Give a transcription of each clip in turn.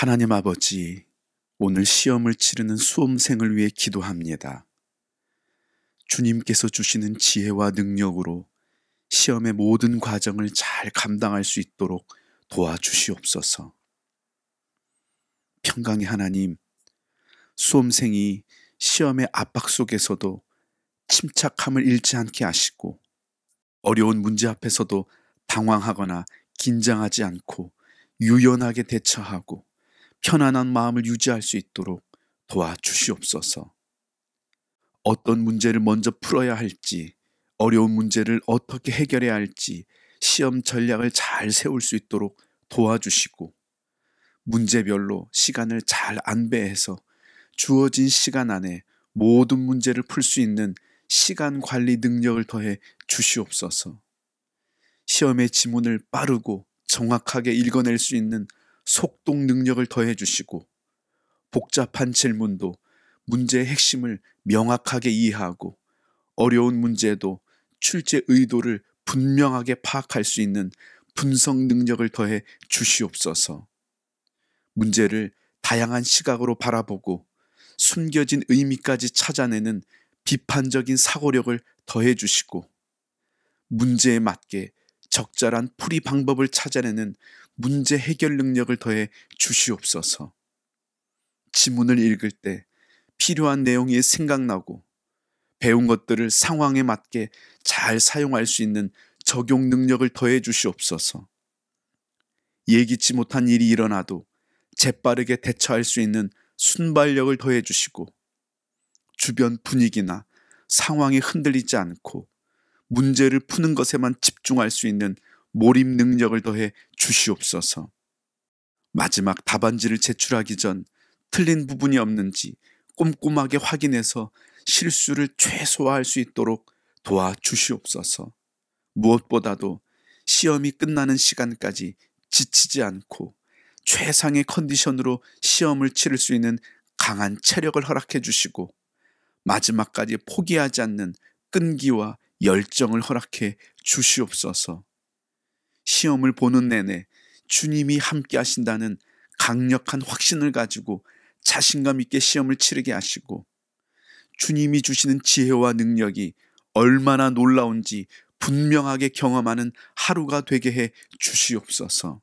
하나님 아버지, 오늘 시험을 치르는 수험생을 위해 기도합니다. 주님께서 주시는 지혜와 능력으로 시험의 모든 과정을 잘 감당할 수 있도록 도와주시옵소서. 평강의 하나님, 수험생이 시험의 압박 속에서도 침착함을 잃지 않게 하시고 어려운 문제 앞에서도 당황하거나 긴장하지 않고 유연하게 대처하고 편안한 마음을 유지할 수 있도록 도와주시옵소서. 어떤 문제를 먼저 풀어야 할지, 어려운 문제를 어떻게 해결해야 할지, 시험 전략을 잘 세울 수 있도록 도와주시고, 문제별로 시간을 잘 안배해서 주어진 시간 안에 모든 문제를 풀 수 있는 시간 관리 능력을 더해 주시옵소서. 시험의 지문을 빠르고 정확하게 읽어낼 수 있는 속동 능력을 더해 주시고 복잡한 질문도 문제의 핵심을 명확하게 이해하고 어려운 문제도 출제 의도를 분명하게 파악할 수 있는 분석 능력을 더해 주시옵소서. 문제를 다양한 시각으로 바라보고 숨겨진 의미까지 찾아내는 비판적인 사고력을 더해 주시고 문제에 맞게 적절한 풀이 방법을 찾아내는 문제 해결 능력을 더해 주시옵소서. 지문을 읽을 때 필요한 내용이 생각나고 배운 것들을 상황에 맞게 잘 사용할 수 있는 적용 능력을 더해 주시옵소서. 예기치 못한 일이 일어나도 재빠르게 대처할 수 있는 순발력을 더해 주시고 주변 분위기나 상황에 흔들리지 않고 문제를 푸는 것에만 집중할 수 있는 몰입 능력을 더해 주시옵소서. 마지막 답안지를 제출하기 전 틀린 부분이 없는지 꼼꼼하게 확인해서 실수를 최소화할 수 있도록 도와주시옵소서. 무엇보다도 시험이 끝나는 시간까지 지치지 않고 최상의 컨디션으로 시험을 치를 수 있는 강한 체력을 허락해 주시고 마지막까지 포기하지 않는 끈기와 열정을 허락해 주시옵소서. 시험을 보는 내내 주님이 함께 하신다는 강력한 확신을 가지고 자신감 있게 시험을 치르게 하시고 주님이 주시는 지혜와 능력이 얼마나 놀라운지 분명하게 경험하는 하루가 되게 해 주시옵소서.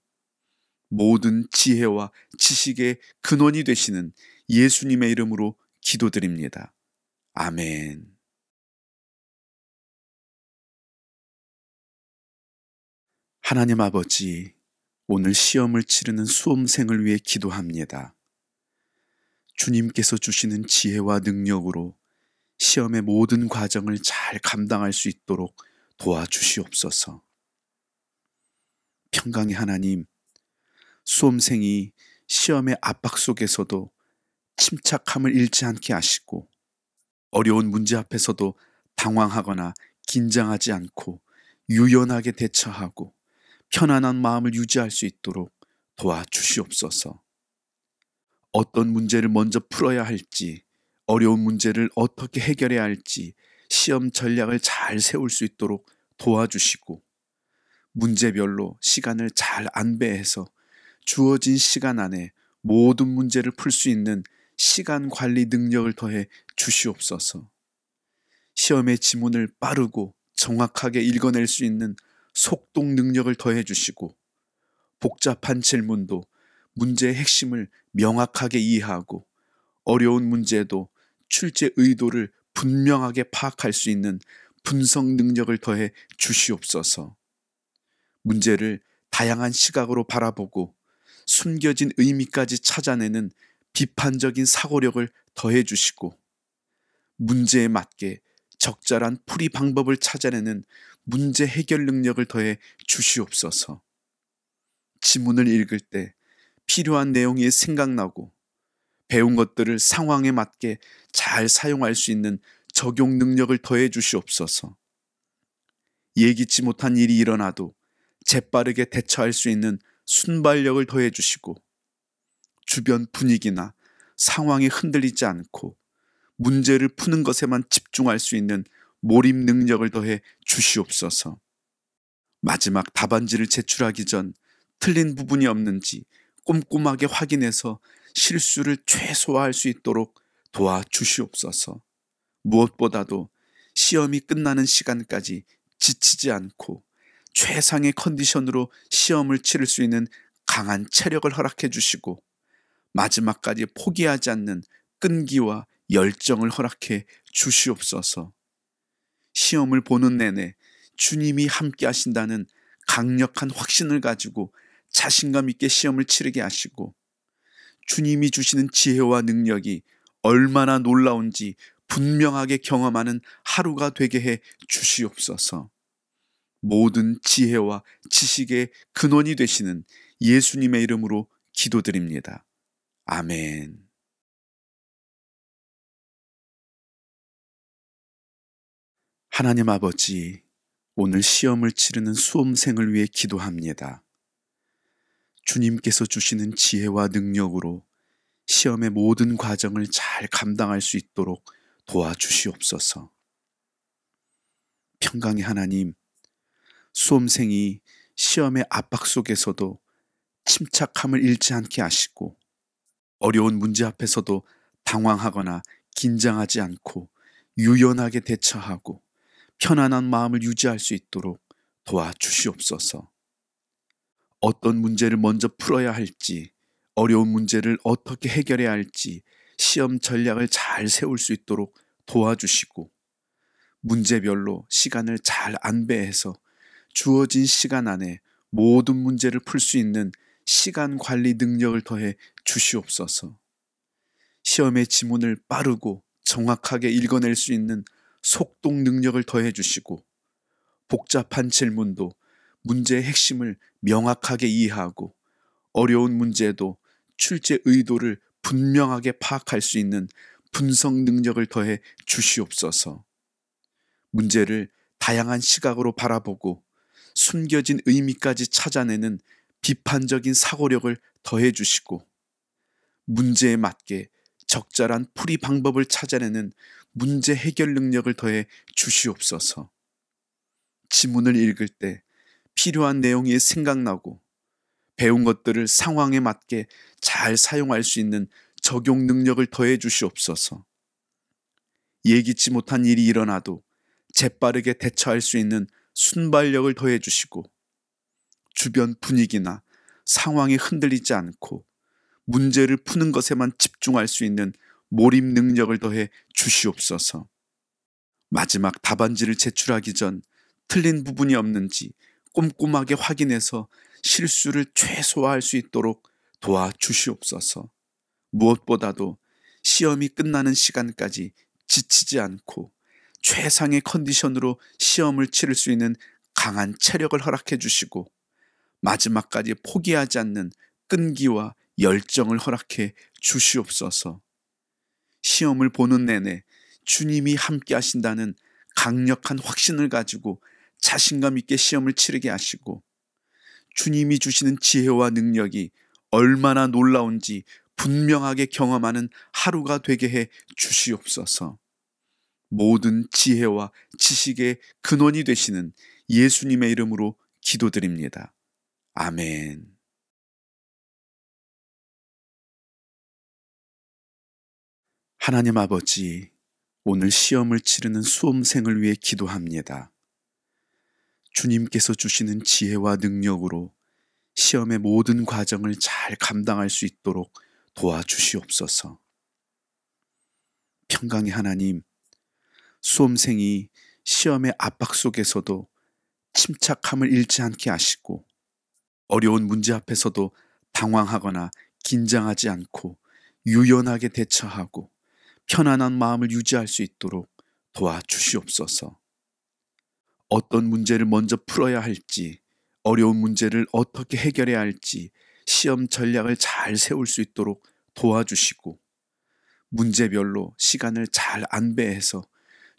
모든 지혜와 지식의 근원이 되시는 예수님의 이름으로 기도드립니다. 아멘. 하나님 아버지, 오늘 시험을 치르는 수험생을 위해 기도합니다. 주님께서 주시는 지혜와 능력으로 시험의 모든 과정을 잘 감당할 수 있도록 도와주시옵소서. 평강의 하나님, 수험생이 시험의 압박 속에서도 침착함을 잃지 않게 하시고 어려운 문제 앞에서도 당황하거나 긴장하지 않고 유연하게 대처하고 편안한 마음을 유지할 수 있도록 도와주시옵소서. 어떤 문제를 먼저 풀어야 할지, 어려운 문제를 어떻게 해결해야 할지, 시험 전략을 잘 세울 수 있도록 도와주시고, 문제별로 시간을 잘 안배해서 주어진 시간 안에 모든 문제를 풀 수 있는 시간 관리 능력을 더해 주시옵소서. 시험의 지문을 빠르고 정확하게 읽어낼 수 있는 속동 능력을 더해 주시고 복잡한 질문도 문제의 핵심을 명확하게 이해하고 어려운 문제도 출제 의도를 분명하게 파악할 수 있는 분석 능력을 더해 주시옵소서. 문제를 다양한 시각으로 바라보고 숨겨진 의미까지 찾아내는 비판적인 사고력을 더해 주시고 문제에 맞게 적절한 풀이 방법을 찾아내는 문제 해결 능력을 더해 주시옵소서. 지문을 읽을 때 필요한 내용이 생각나고 배운 것들을 상황에 맞게 잘 사용할 수 있는 적용 능력을 더해 주시옵소서. 예기치 못한 일이 일어나도 재빠르게 대처할 수 있는 순발력을 더해 주시고 주변 분위기나 상황이 흔들리지 않고 문제를 푸는 것에만 집중할 수 있는 몰입 능력을 더해 주시옵소서. 마지막 답안지를 제출하기 전 틀린 부분이 없는지 꼼꼼하게 확인해서 실수를 최소화할 수 있도록 도와주시옵소서. 무엇보다도 시험이 끝나는 시간까지 지치지 않고 최상의 컨디션으로 시험을 치를 수 있는 강한 체력을 허락해 주시고 마지막까지 포기하지 않는 끈기와 열정을 허락해 주시옵소서. 시험을 보는 내내 주님이 함께 하신다는 강력한 확신을 가지고 자신감 있게 시험을 치르게 하시고 주님이 주시는 지혜와 능력이 얼마나 놀라운지 분명하게 경험하는 하루가 되게 해 주시옵소서. 모든 지혜와 지식의 근원이 되시는 예수님의 이름으로 기도드립니다. 아멘. 하나님 아버지, 오늘 시험을 치르는 수험생을 위해 기도합니다. 주님께서 주시는 지혜와 능력으로 시험의 모든 과정을 잘 감당할 수 있도록 도와주시옵소서. 평강의 하나님, 수험생이 시험의 압박 속에서도 침착함을 잃지 않게 하시고 어려운 문제 앞에서도 당황하거나 긴장하지 않고 유연하게 대처하고 편안한 마음을 유지할 수 있도록 도와주시옵소서. 어떤 문제를 먼저 풀어야 할지, 어려운 문제를 어떻게 해결해야 할지, 시험 전략을 잘 세울 수 있도록 도와주시고, 문제별로 시간을 잘 안배해서 주어진 시간 안에 모든 문제를 풀 수 있는 시간 관리 능력을 더해 주시옵소서. 시험의 지문을 빠르고 정확하게 읽어낼 수 있는 속동 능력을 더해 주시고 복잡한 질문도 문제의 핵심을 명확하게 이해하고 어려운 문제도 출제 의도를 분명하게 파악할 수 있는 분석 능력을 더해 주시옵소서. 문제를 다양한 시각으로 바라보고 숨겨진 의미까지 찾아내는 비판적인 사고력을 더해 주시고 문제에 맞게 적절한 풀이 방법을 찾아내는 문제 해결 능력을 더해 주시옵소서. 지문을 읽을 때 필요한 내용이 생각나고 배운 것들을 상황에 맞게 잘 사용할 수 있는 적용 능력을 더해 주시옵소서. 예기치 못한 일이 일어나도 재빠르게 대처할 수 있는 순발력을 더해 주시고 주변 분위기나 상황에 흔들리지 않고 문제를 푸는 것에만 집중할 수 있는 몰입 능력을 더해 주시옵소서. 마지막 답안지를 제출하기 전 틀린 부분이 없는지 꼼꼼하게 확인해서 실수를 최소화할 수 있도록 도와주시옵소서. 무엇보다도 시험이 끝나는 시간까지 지치지 않고 최상의 컨디션으로 시험을 치를 수 있는 강한 체력을 허락해 주시고 마지막까지 포기하지 않는 끈기와 열정을 허락해 주시옵소서. 시험을 보는 내내 주님이 함께 하신다는 강력한 확신을 가지고 자신감 있게 시험을 치르게 하시고 주님이 주시는 지혜와 능력이 얼마나 놀라운지 분명하게 경험하는 하루가 되게 해 주시옵소서. 모든 지혜와 지식의 근원이 되시는 예수님의 이름으로 기도드립니다. 아멘. 하나님 아버지, 오늘 시험을 치르는 수험생을 위해 기도합니다. 주님께서 주시는 지혜와 능력으로 시험의 모든 과정을 잘 감당할 수 있도록 도와주시옵소서. 평강의 하나님, 수험생이 시험의 압박 속에서도 침착함을 잃지 않게 하시고 어려운 문제 앞에서도 당황하거나 긴장하지 않고 유연하게 대처하고 편안한 마음을 유지할 수 있도록 도와주시옵소서. 어떤 문제를 먼저 풀어야 할지, 어려운 문제를 어떻게 해결해야 할지 시험 전략을 잘 세울 수 있도록 도와주시고, 문제별로 시간을 잘 안배해서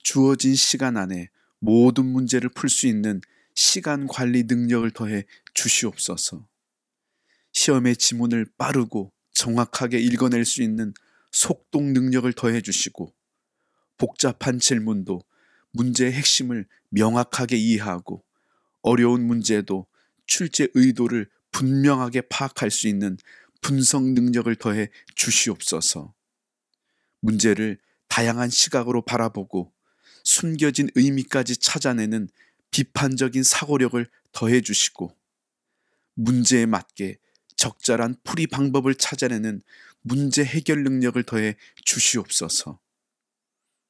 주어진 시간 안에 모든 문제를 풀 수 있는 시간 관리 능력을 더해 주시옵소서. 시험의 지문을 빠르고 정확하게 읽어낼 수 있는 속동 능력을 더해 주시고 복잡한 질문도 문제의 핵심을 명확하게 이해하고 어려운 문제도 출제 의도를 분명하게 파악할 수 있는 분석 능력을 더해 주시옵소서. 문제를 다양한 시각으로 바라보고 숨겨진 의미까지 찾아내는 비판적인 사고력을 더해 주시고 문제에 맞게 적절한 풀이 방법을 찾아내는 문제 해결 능력을 더해 주시옵소서.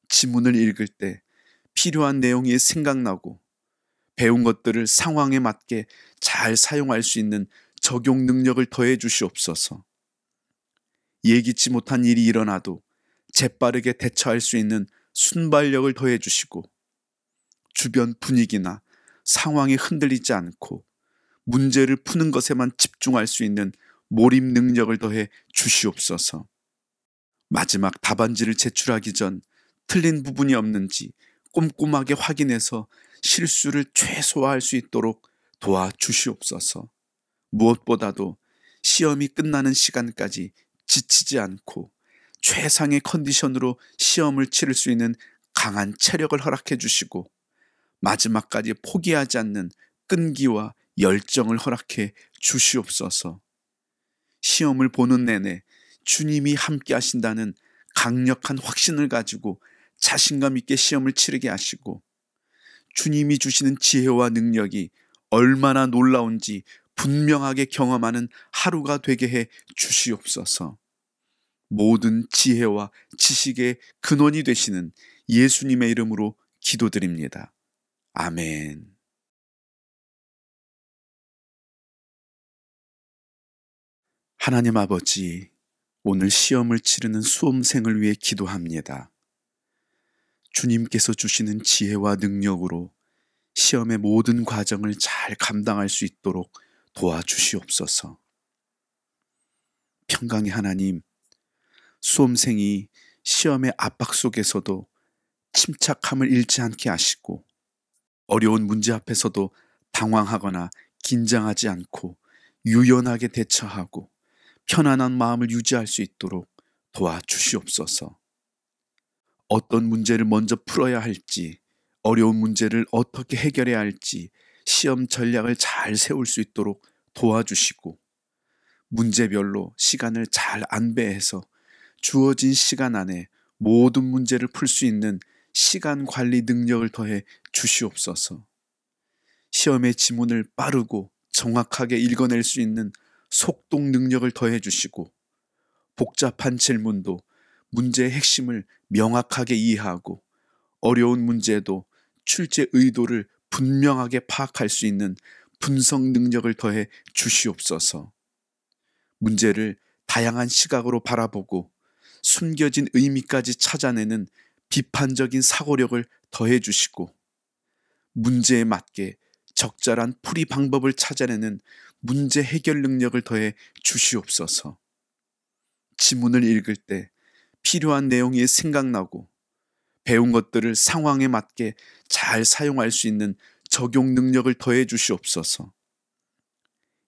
지문을 읽을 때 필요한 내용이 생각나고 배운 것들을 상황에 맞게 잘 사용할 수 있는 적용 능력을 더해 주시옵소서. 예기치 못한 일이 일어나도 재빠르게 대처할 수 있는 순발력을 더해 주시고 주변 분위기나 상황에 흔들리지 않고 문제를 푸는 것에만 집중할 수 있는 몰입 능력을 더해 주시옵소서. 마지막 답안지를 제출하기 전 틀린 부분이 없는지 꼼꼼하게 확인해서 실수를 최소화할 수 있도록 도와주시옵소서. 무엇보다도 시험이 끝나는 시간까지 지치지 않고 최상의 컨디션으로 시험을 치를 수 있는 강한 체력을 허락해 주시고 마지막까지 포기하지 않는 끈기와 열정을 허락해 주시옵소서. 시험을 보는 내내 주님이 함께 하신다는 강력한 확신을 가지고 자신감 있게 시험을 치르게 하시고 주님이 주시는 지혜와 능력이 얼마나 놀라운지 분명하게 경험하는 하루가 되게 해 주시옵소서. 모든 지혜와 지식의 근원이 되시는 예수님의 이름으로 기도드립니다. 아멘. 하나님 아버지, 오늘 시험을 치르는 수험생을 위해 기도합니다. 주님께서 주시는 지혜와 능력으로 시험의 모든 과정을 잘 감당할 수 있도록 도와주시옵소서. 평강의 하나님, 수험생이 시험의 압박 속에서도 침착함을 잃지 않게 하시고 어려운 문제 앞에서도 당황하거나 긴장하지 않고 유연하게 대처하고 편안한 마음을 유지할 수 있도록 도와주시옵소서. 어떤 문제를 먼저 풀어야 할지, 어려운 문제를 어떻게 해결해야 할지 시험 전략을 잘 세울 수 있도록 도와주시고, 문제별로 시간을 잘 안배해서 주어진 시간 안에 모든 문제를 풀 수 있는 시간 관리 능력을 더해 주시옵소서. 시험의 지문을 빠르고 정확하게 읽어낼 수 있는 속동 능력을 더해 주시고 복잡한 질문도 문제의 핵심을 명확하게 이해하고 어려운 문제도 출제 의도를 분명하게 파악할 수 있는 분석 능력을 더해 주시옵소서. 문제를 다양한 시각으로 바라보고 숨겨진 의미까지 찾아내는 비판적인 사고력을 더해 주시고 문제에 맞게 적절한 풀이 방법을 찾아내는 문제 해결 능력을 더해 주시옵소서. 지문을 읽을 때 필요한 내용이 생각나고 배운 것들을 상황에 맞게 잘 사용할 수 있는 적용 능력을 더해 주시옵소서.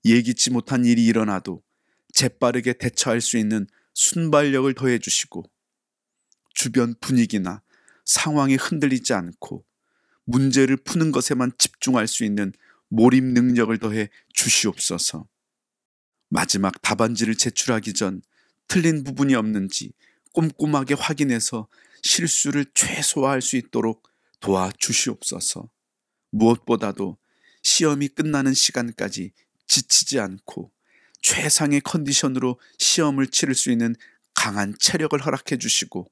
예기치 못한 일이 일어나도 재빠르게 대처할 수 있는 순발력을 더해 주시고 주변 분위기나 상황이 흔들리지 않고 문제를 푸는 것에만 집중할 수 있는 몰입 능력을 더해 주시옵소서. 마지막 답안지를 제출하기 전 틀린 부분이 없는지 꼼꼼하게 확인해서 실수를 최소화할 수 있도록 도와주시옵소서. 무엇보다도 시험이 끝나는 시간까지 지치지 않고 최상의 컨디션으로 시험을 치를 수 있는 강한 체력을 허락해 주시고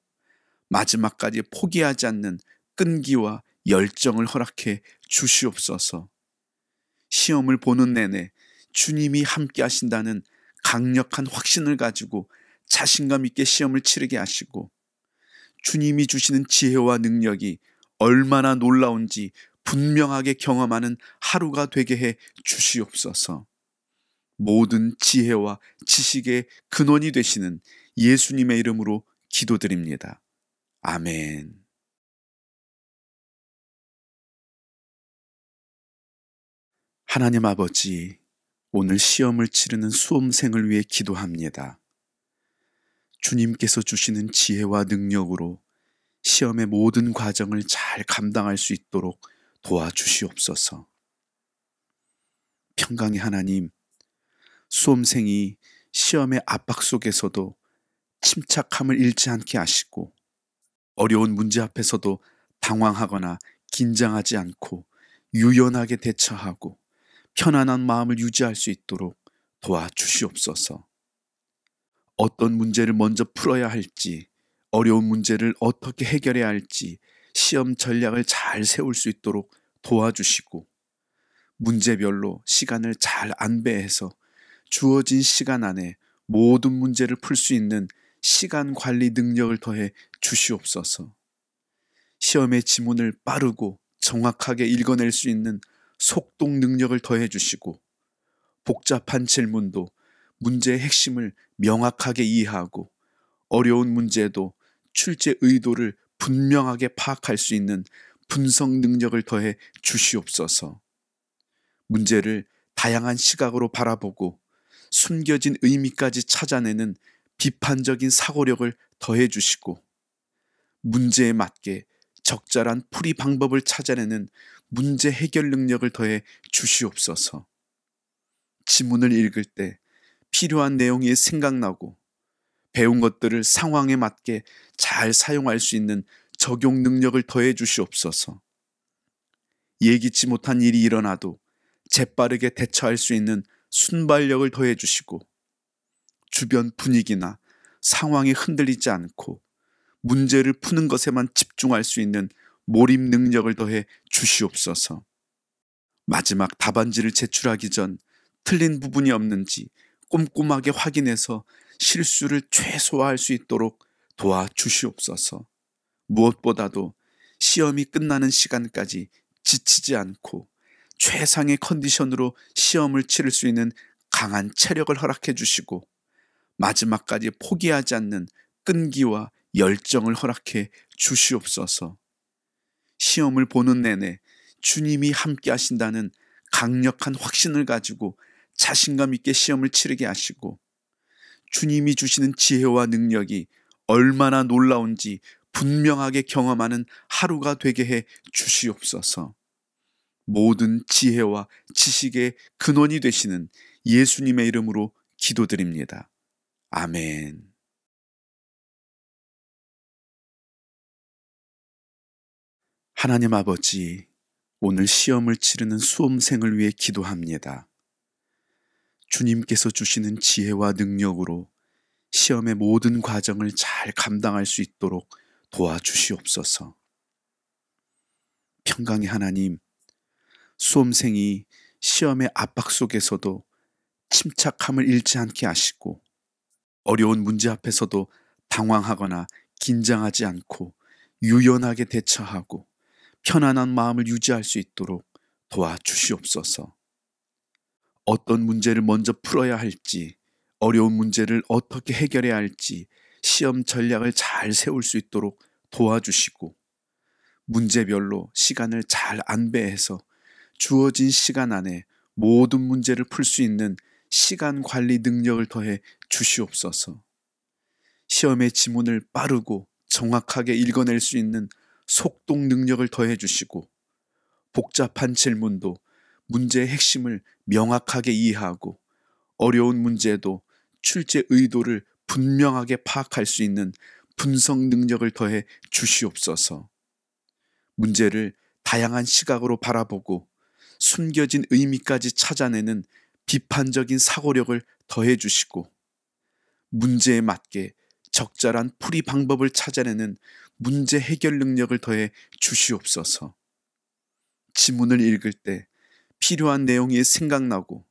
마지막까지 포기하지 않는 끈기와 열정을 허락해 주시옵소서. 시험을 보는 내내 주님이 함께 하신다는 강력한 확신을 가지고 자신감 있게 시험을 치르게 하시고 주님이 주시는 지혜와 능력이 얼마나 놀라운지 분명하게 경험하는 하루가 되게 해 주시옵소서. 모든 지혜와 지식의 근원이 되시는 예수님의 이름으로 기도드립니다. 아멘. 하나님 아버지, 오늘 시험을 치르는 수험생을 위해 기도합니다. 주님께서 주시는 지혜와 능력으로 시험의 모든 과정을 잘 감당할 수 있도록 도와주시옵소서. 평강의 하나님, 수험생이 시험의 압박 속에서도 침착함을 잃지 않게 하시고 어려운 문제 앞에서도 당황하거나 긴장하지 않고 유연하게 대처하고 편안한 마음을 유지할 수 있도록 도와주시옵소서. 어떤 문제를 먼저 풀어야 할지, 어려운 문제를 어떻게 해결해야 할지 시험 전략을 잘 세울 수 있도록 도와주시고, 문제별로 시간을 잘 안배해서 주어진 시간 안에 모든 문제를 풀 수 있는 시간 관리 능력을 더해 주시옵소서. 시험의 지문을 빠르고 정확하게 읽어낼 수 있는 속동 능력을 더해 주시고 복잡한 질문도 문제의 핵심을 명확하게 이해하고 어려운 문제도 출제 의도를 분명하게 파악할 수 있는 분석 능력을 더해 주시옵소서. 문제를 다양한 시각으로 바라보고 숨겨진 의미까지 찾아내는 비판적인 사고력을 더해 주시고 문제에 맞게 적절한 풀이 방법을 찾아내는 문제 해결 능력을 더해 주시옵소서. 지문을 읽을 때 필요한 내용이 생각나고 배운 것들을 상황에 맞게 잘 사용할 수 있는 적용 능력을 더해 주시옵소서. 예기치 못한 일이 일어나도 재빠르게 대처할 수 있는 순발력을 더해 주시고 주변 분위기나 상황에 흔들리지 않고 문제를 푸는 것에만 집중할 수 있는 몰입 능력을 더해 주시옵소서. 마지막 답안지를 제출하기 전 틀린 부분이 없는지 꼼꼼하게 확인해서 실수를 최소화할 수 있도록 도와주시옵소서. 무엇보다도 시험이 끝나는 시간까지 지치지 않고 최상의 컨디션으로 시험을 치를 수 있는 강한 체력을 허락해 주시고 마지막까지 포기하지 않는 끈기와 열정을 허락해 주시옵소서. 시험을 보는 내내 주님이 함께 하신다는 강력한 확신을 가지고 자신감 있게 시험을 치르게 하시고 주님이 주시는 지혜와 능력이 얼마나 놀라운지 분명하게 경험하는 하루가 되게 해 주시옵소서. 모든 지혜와 지식의 근원이 되시는 예수님의 이름으로 기도드립니다. 아멘. 하나님 아버지, 오늘 시험을 치르는 수험생을 위해 기도합니다. 주님께서 주시는 지혜와 능력으로 시험의 모든 과정을 잘 감당할 수 있도록 도와주시옵소서. 평강의 하나님, 수험생이 시험의 압박 속에서도 침착함을 잃지 않게 하시고 어려운 문제 앞에서도 당황하거나 긴장하지 않고 유연하게 대처하고 편안한 마음을 유지할 수 있도록 도와주시옵소서. 어떤 문제를 먼저 풀어야 할지, 어려운 문제를 어떻게 해결해야 할지 시험 전략을 잘 세울 수 있도록 도와주시고, 문제별로 시간을 잘 안배해서 주어진 시간 안에 모든 문제를 풀 수 있는 시간 관리 능력을 더해 주시옵소서. 시험의 지문을 빠르고 정확하게 읽어낼 수 있는 속동 능력을 더해 주시고 복잡한 질문도 문제의 핵심을 명확하게 이해하고 어려운 문제도 출제 의도를 분명하게 파악할 수 있는 분석 능력을 더해 주시옵소서. 문제를 다양한 시각으로 바라보고 숨겨진 의미까지 찾아내는 비판적인 사고력을 더해 주시고 문제에 맞게 적절한 풀이 방법을 찾아내는 문제 해결 능력을 더해 주시옵소서. 지문을 읽을 때 필요한 내용이 생각나고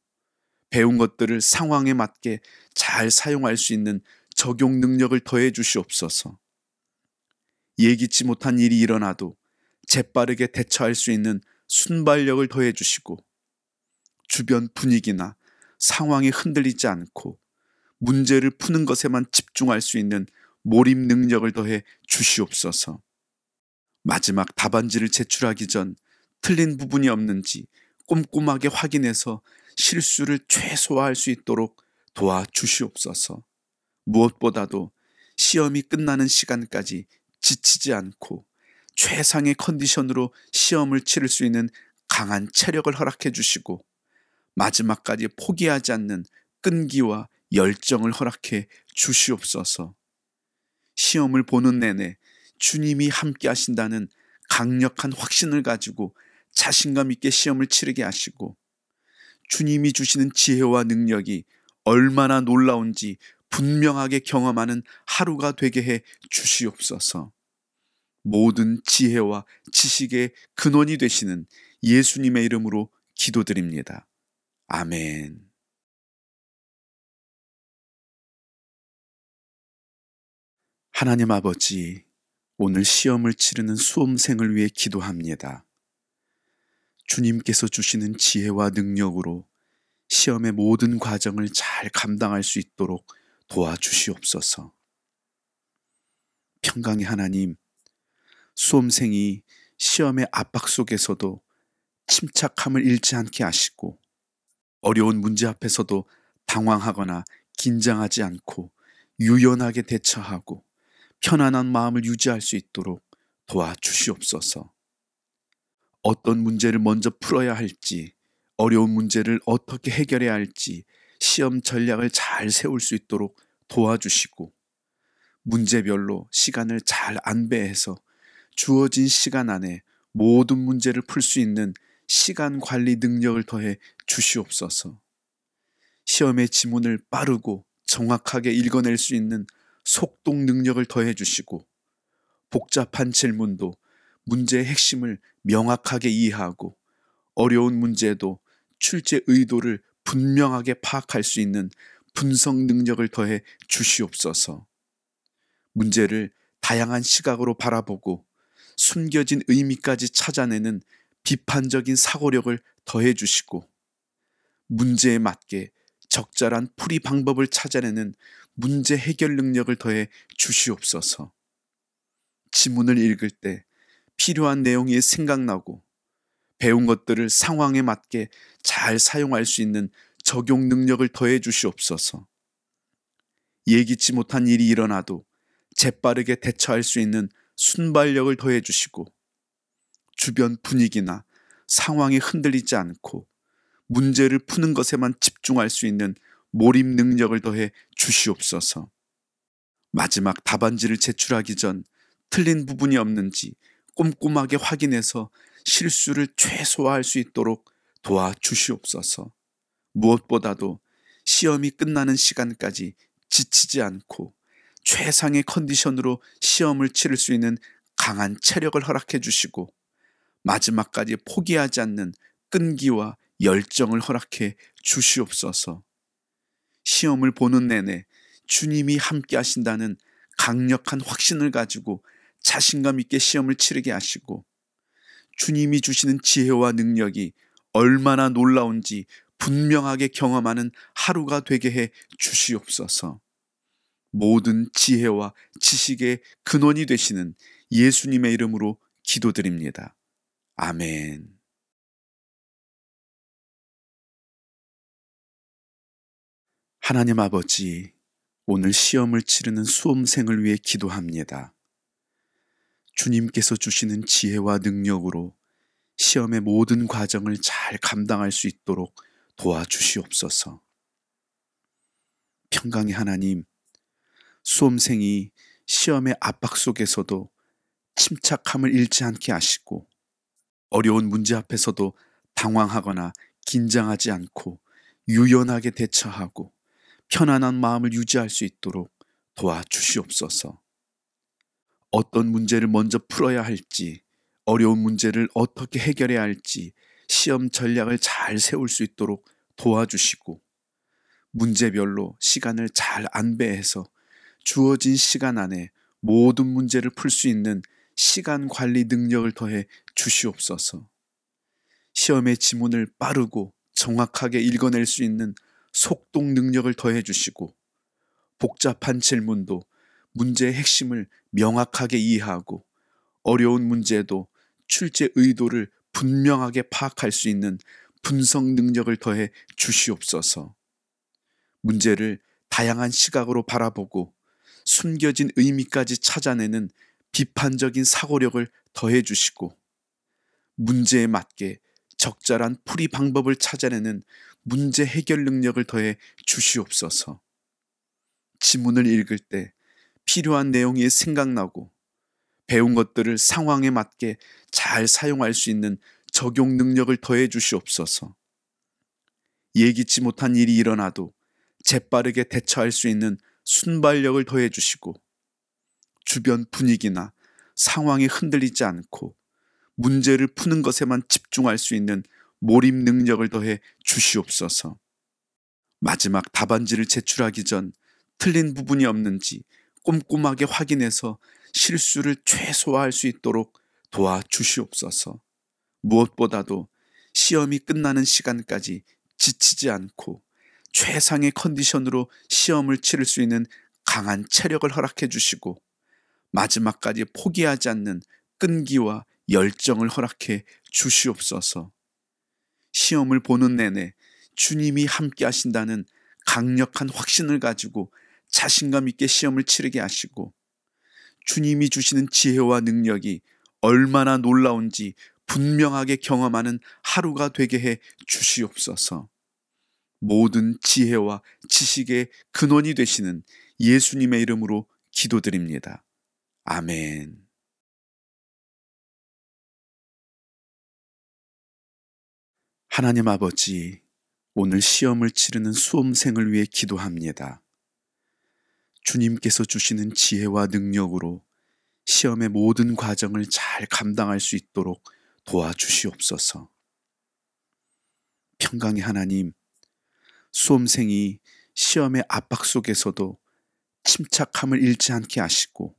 배운 것들을 상황에 맞게 잘 사용할 수 있는 적용 능력을 더해 주시옵소서. 예기치 못한 일이 일어나도 재빠르게 대처할 수 있는 순발력을 더해 주시고 주변 분위기나 상황이 흔들리지 않고 문제를 푸는 것에만 집중할 수 있는 몰입 능력을 더해 주시옵소서. 마지막 답안지를 제출하기 전 틀린 부분이 없는지 꼼꼼하게 확인해서 실수를 최소화할 수 있도록 도와주시옵소서. 무엇보다도 시험이 끝나는 시간까지 지치지 않고 최상의 컨디션으로 시험을 치를 수 있는 강한 체력을 허락해 주시고 마지막까지 포기하지 않는 끈기와 열정을 허락해 주시옵소서. 시험을 보는 내내 주님이 함께 하신다는 강력한 확신을 가지고 자신감 있게 시험을 치르게 하시고 주님이 주시는 지혜와 능력이 얼마나 놀라운지 분명하게 경험하는 하루가 되게 해 주시옵소서. 모든 지혜와 지식의 근원이 되시는 예수님의 이름으로 기도드립니다. 아멘. 하나님 아버지, 오늘 시험을 치르는 수험생을 위해 기도합니다. 주님께서 주시는 지혜와 능력으로 시험의 모든 과정을 잘 감당할 수 있도록 도와주시옵소서. 평강의 하나님, 수험생이 시험의 압박 속에서도 침착함을 잃지 않게 하시고 어려운 문제 앞에서도 당황하거나 긴장하지 않고 유연하게 대처하고 편안한 마음을 유지할 수 있도록 도와주시옵소서. 어떤 문제를 먼저 풀어야 할지, 어려운 문제를 어떻게 해결해야 할지, 시험 전략을 잘 세울 수 있도록 도와주시고, 문제별로 시간을 잘 안배해서 주어진 시간 안에 모든 문제를 풀 수 있는 시간 관리 능력을 더해 주시옵소서. 시험의 지문을 빠르고 정확하게 읽어낼 수 있는 속동 능력을 더해 주시고 복잡한 질문도 문제의 핵심을 명확하게 이해하고 어려운 문제도 출제 의도를 분명하게 파악할 수 있는 분석 능력을 더해 주시옵소서. 문제를 다양한 시각으로 바라보고 숨겨진 의미까지 찾아내는 비판적인 사고력을 더해 주시고 문제에 맞게 적절한 풀이 방법을 찾아내는 문제 해결 능력을 더해 주시옵소서. 지문을 읽을 때 필요한 내용이 생각나고 배운 것들을 상황에 맞게 잘 사용할 수 있는 적용 능력을 더해 주시옵소서. 예기치 못한 일이 일어나도 재빠르게 대처할 수 있는 순발력을 더해 주시고 주변 분위기나 상황이 흔들리지 않고 문제를 푸는 것에만 집중할 수 있는 몰입 능력을 더해 주시옵소서. 마지막 답안지를 제출하기 전 틀린 부분이 없는지 꼼꼼하게 확인해서 실수를 최소화할 수 있도록 도와주시옵소서. 무엇보다도 시험이 끝나는 시간까지 지치지 않고 최상의 컨디션으로 시험을 치를 수 있는 강한 체력을 허락해 주시고 마지막까지 포기하지 않는 끈기와 열정을 허락해 주시옵소서. 시험을 보는 내내 주님이 함께 하신다는 강력한 확신을 가지고 자신감 있게 시험을 치르게 하시고 주님이 주시는 지혜와 능력이 얼마나 놀라운지 분명하게 경험하는 하루가 되게 해 주시옵소서. 모든 지혜와 지식의 근원이 되시는 예수님의 이름으로 기도드립니다. 아멘. 하나님 아버지, 오늘 시험을 치르는 수험생을 위해 기도합니다. 주님께서 주시는 지혜와 능력으로 시험의 모든 과정을 잘 감당할 수 있도록 도와주시옵소서. 평강의 하나님, 수험생이 시험의 압박 속에서도 침착함을 잃지 않게 하시고 어려운 문제 앞에서도 당황하거나 긴장하지 않고 유연하게 대처하고 편안한 마음을 유지할 수 있도록 도와주시옵소서. 어떤 문제를 먼저 풀어야 할지, 어려운 문제를 어떻게 해결해야 할지, 시험 전략을 잘 세울 수 있도록 도와주시고, 문제별로 시간을 잘 안배해서 주어진 시간 안에 모든 문제를 풀 수 있는 시간 관리 능력을 더해 주시옵소서. 시험의 지문을 빠르고 정확하게 읽어낼 수 있는 속동 능력을 더해 주시고 복잡한 질문도 문제의 핵심을 명확하게 이해하고 어려운 문제도 출제 의도를 분명하게 파악할 수 있는 분석 능력을 더해 주시옵소서. 문제를 다양한 시각으로 바라보고 숨겨진 의미까지 찾아내는 비판적인 사고력을 더해 주시고 문제에 맞게 적절한 풀이 방법을 찾아내는 문제 해결 능력을 더해 주시옵소서. 지문을 읽을 때 필요한 내용이 생각나고 배운 것들을 상황에 맞게 잘 사용할 수 있는 적용 능력을 더해 주시옵소서. 예기치 못한 일이 일어나도 재빠르게 대처할 수 있는 순발력을 더해 주시고 주변 분위기나 상황이 흔들리지 않고 문제를 푸는 것에만 집중할 수 있는 몰입 능력을 더해 주시옵소서. 마지막 답안지를 제출하기 전 틀린 부분이 없는지 꼼꼼하게 확인해서 실수를 최소화할 수 있도록 도와주시옵소서. 무엇보다도 시험이 끝나는 시간까지 지치지 않고 최상의 컨디션으로 시험을 치를 수 있는 강한 체력을 허락해 주시고 마지막까지 포기하지 않는 끈기와 열정을 허락해 주시옵소서. 시험을 보는 내내 주님이 함께 하신다는 강력한 확신을 가지고 자신감 있게 시험을 치르게 하시고 주님이 주시는 지혜와 능력이 얼마나 놀라운지 분명하게 경험하는 하루가 되게 해 주시옵소서. 모든 지혜와 지식의 근원이 되시는 예수님의 이름으로 기도드립니다. 아멘. 하나님 아버지, 오늘 시험을 치르는 수험생을 위해 기도합니다. 주님께서 주시는 지혜와 능력으로 시험의 모든 과정을 잘 감당할 수 있도록 도와주시옵소서. 평강의 하나님, 수험생이 시험의 압박 속에서도 침착함을 잃지 않게 하시고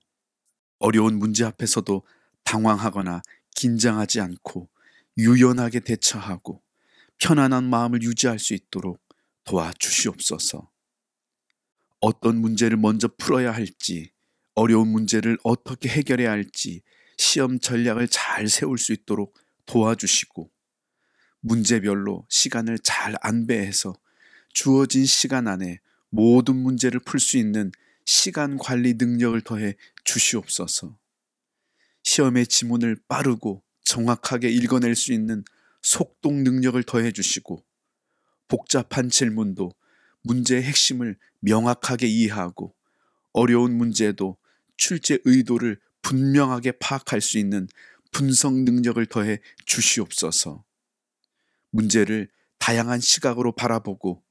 어려운 문제 앞에서도 당황하거나 긴장하지 않고 유연하게 대처하고 편안한 마음을 유지할 수 있도록 도와주시옵소서. 어떤 문제를 먼저 풀어야 할지, 어려운 문제를 어떻게 해결해야 할지 시험 전략을 잘 세울 수 있도록 도와주시고, 문제별로 시간을 잘 안배해서 주어진 시간 안에 모든 문제를 풀 수 있는 시간 관리 능력을 더해 주시옵소서. 시험의 지문을 빠르고 정확하게 읽어낼 수 있는 속동 능력을 더해 주시고 복잡한 질문도 문제의 핵심을 명확하게 이해하고 어려운 문제도 출제 의도를 분명하게 파악할 수 있는 분석 능력을 더해 주시옵소서. 문제를 다양한 시각으로 바라보고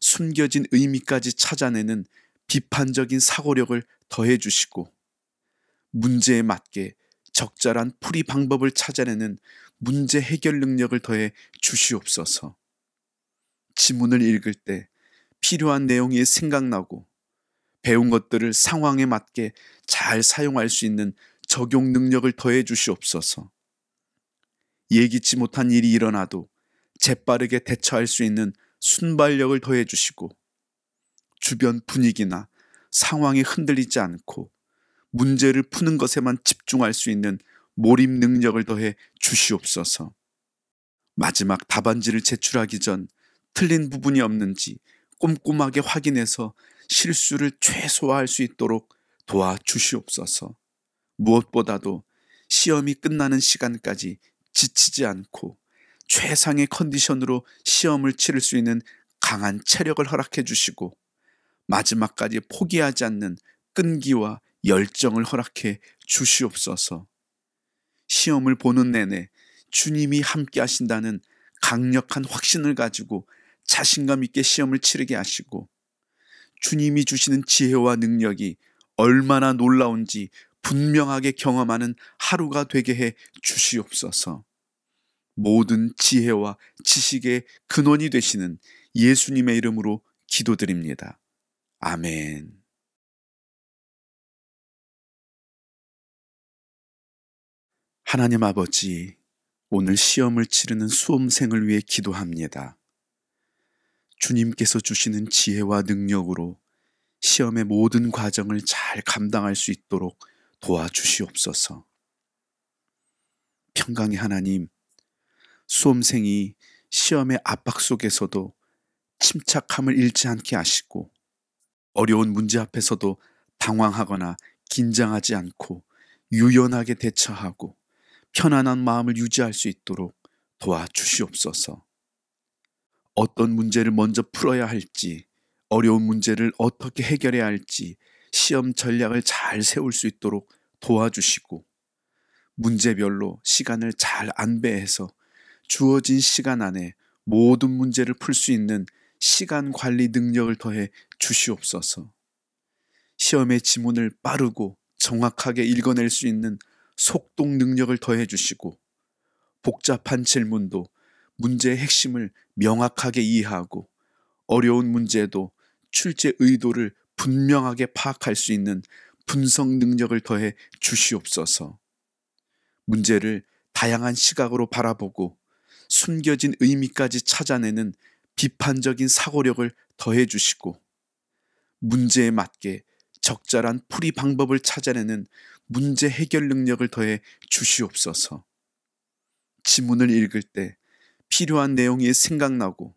숨겨진 의미까지 찾아내는 비판적인 사고력을 더해 주시고 문제에 맞게 적절한 풀이 방법을 찾아내는 문제 해결 능력을 더해 주시옵소서. 지문을 읽을 때 필요한 내용이 생각나고 배운 것들을 상황에 맞게 잘 사용할 수 있는 적용 능력을 더해 주시옵소서. 예기치 못한 일이 일어나도 재빠르게 대처할 수 있는 순발력을 더해 주시고 주변 분위기나 상황이 흔들리지 않고 문제를 푸는 것에만 집중할 수 있는 몰입 능력을 더해 주시옵소서. 마지막 답안지를 제출하기 전 틀린 부분이 없는지 꼼꼼하게 확인해서 실수를 최소화할 수 있도록 도와주시옵소서. 무엇보다도 시험이 끝나는 시간까지 지치지 않고 최상의 컨디션으로 시험을 치를 수 있는 강한 체력을 허락해 주시고 마지막까지 포기하지 않는 끈기와 열정을 허락해 주시옵소서. 시험을 보는 내내 주님이 함께 하신다는 강력한 확신을 가지고 자신감 있게 시험을 치르게 하시고 주님이 주시는 지혜와 능력이 얼마나 놀라운지 분명하게 경험하는 하루가 되게 해 주시옵소서. 모든 지혜와 지식의 근원이 되시는 예수님의 이름으로 기도드립니다. 아멘. 하나님 아버지, 오늘 시험을 치르는 수험생을 위해 기도합니다. 주님께서 주시는 지혜와 능력으로 시험의 모든 과정을 잘 감당할 수 있도록 도와주시옵소서. 평강의 하나님, 수험생이 시험의 압박 속에서도 침착함을 잃지 않게 하시고 어려운 문제 앞에서도 당황하거나 긴장하지 않고 유연하게 대처하고 편안한 마음을 유지할 수 있도록 도와주시옵소서. 어떤 문제를 먼저 풀어야 할지, 어려운 문제를 어떻게 해결해야 할지 시험 전략을 잘 세울 수 있도록 도와주시고, 문제별로 시간을 잘 안배해서 주어진 시간 안에 모든 문제를 풀 수 있는 시간 관리 능력을 더해 주시옵소서. 시험의 지문을 빠르고 정확하게 읽어낼 수 있는 속동 능력을 더해 주시고 복잡한 질문도 문제의 핵심을 명확하게 이해하고 어려운 문제도 출제 의도를 분명하게 파악할 수 있는 분석 능력을 더해 주시옵소서. 문제를 다양한 시각으로 바라보고 숨겨진 의미까지 찾아내는 비판적인 사고력을 더해 주시고 문제에 맞게 적절한 풀이 방법을 찾아내는 문제 해결 능력을 더해 주시옵소서. 지문을 읽을 때 필요한 내용이 생각나고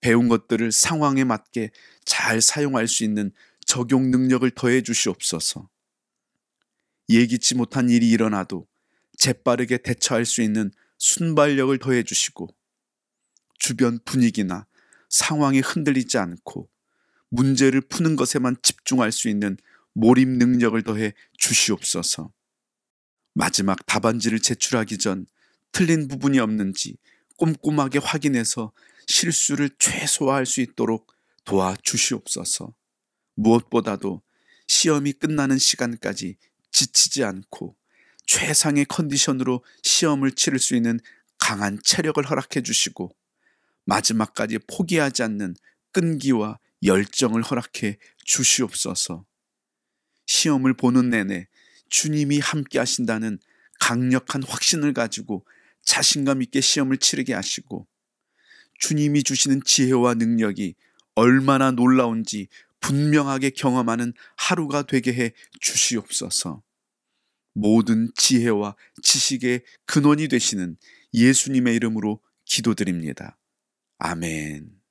배운 것들을 상황에 맞게 잘 사용할 수 있는 적용 능력을 더해 주시옵소서. 예기치 못한 일이 일어나도 재빠르게 대처할 수 있는 순발력을 더해 주시고 주변 분위기나 상황이 흔들리지 않고 문제를 푸는 것에만 집중할 수 있는 몰입 능력을 더해 주시옵소서. 마지막 답안지를 제출하기 전 틀린 부분이 없는지 꼼꼼하게 확인해서 실수를 최소화할 수 있도록 도와주시옵소서. 무엇보다도 시험이 끝나는 시간까지 지치지 않고 최상의 컨디션으로 시험을 치를 수 있는 강한 체력을 허락해 주시고 마지막까지 포기하지 않는 끈기와 열정을 허락해 주시옵소서. 시험을 보는 내내 주님이 함께 하신다는 강력한 확신을 가지고 자신감 있게 시험을 치르게 하시고 주님이 주시는 지혜와 능력이 얼마나 놀라운지 분명하게 경험하는 하루가 되게 해 주시옵소서. 모든 지혜와 지식의 근원이 되시는 예수님의 이름으로 기도드립니다. 아멘.